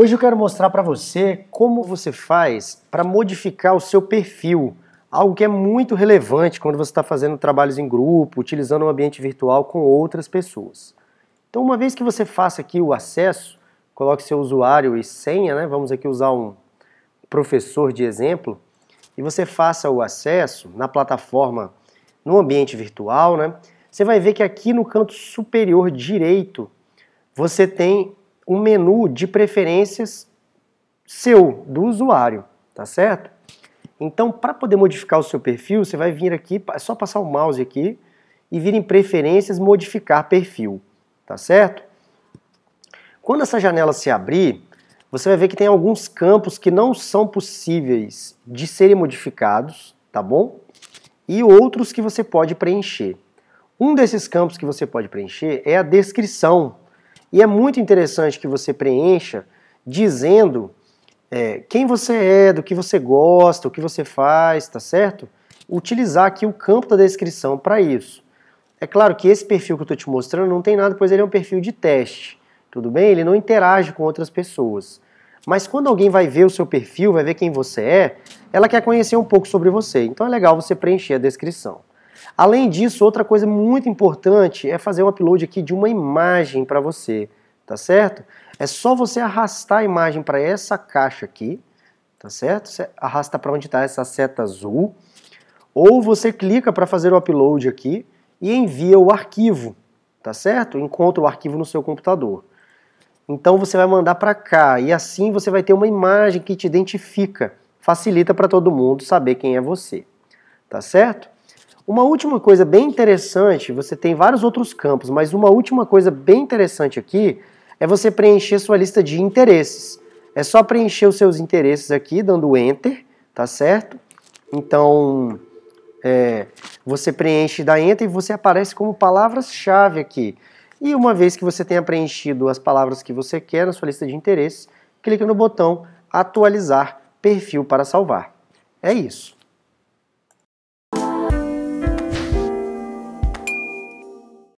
Hoje eu quero mostrar para você como você faz para modificar o seu perfil, algo que é muito relevante quando você está fazendo trabalhos em grupo, utilizando um ambiente virtual com outras pessoas. Então, uma vez que você faça aqui o acesso, coloque seu usuário e senha, né? vamos aqui usar um professor de exemplo, e você faça o acesso na plataforma, no ambiente virtual, né? você vai ver que aqui no canto superior direito você tem um menu de preferências seu, do usuário, tá certo? Então, para poder modificar o seu perfil, você vai vir aqui, é só passar o mouse aqui e vir em preferências, modificar perfil, tá certo? Quando essa janela se abrir, você vai ver que tem alguns campos que não são possíveis de serem modificados, tá bom? E outros que você pode preencher. Um desses campos que você pode preencher é a descrição e é muito interessante que você preencha dizendo é, quem você é, do que você gosta, o que você faz, tá certo? Utilizar aqui o campo da descrição para isso. É claro que esse perfil que eu estou te mostrando não tem nada, pois ele é um perfil de teste, tudo bem? Ele não interage com outras pessoas. Mas quando alguém vai ver o seu perfil, vai ver quem você é, ela quer conhecer um pouco sobre você. Então é legal você preencher a descrição. Além disso, outra coisa muito importante é fazer um upload aqui de uma imagem para você, tá certo? É só você arrastar a imagem para essa caixa aqui, tá certo? Você arrasta para onde está essa seta azul, ou você clica para fazer o upload aqui e envia o arquivo, tá certo? Encontra o arquivo no seu computador. Então você vai mandar para cá e assim você vai ter uma imagem que te identifica, facilita para todo mundo saber quem é você, tá certo? Uma última coisa bem interessante, você tem vários outros campos, mas uma última coisa bem interessante aqui é você preencher sua lista de interesses. É só preencher os seus interesses aqui, dando Enter, tá certo? Então, é, você preenche, dá Enter e você aparece como palavras-chave aqui. E uma vez que você tenha preenchido as palavras que você quer na sua lista de interesses, clica no botão Atualizar Perfil para salvar. É isso.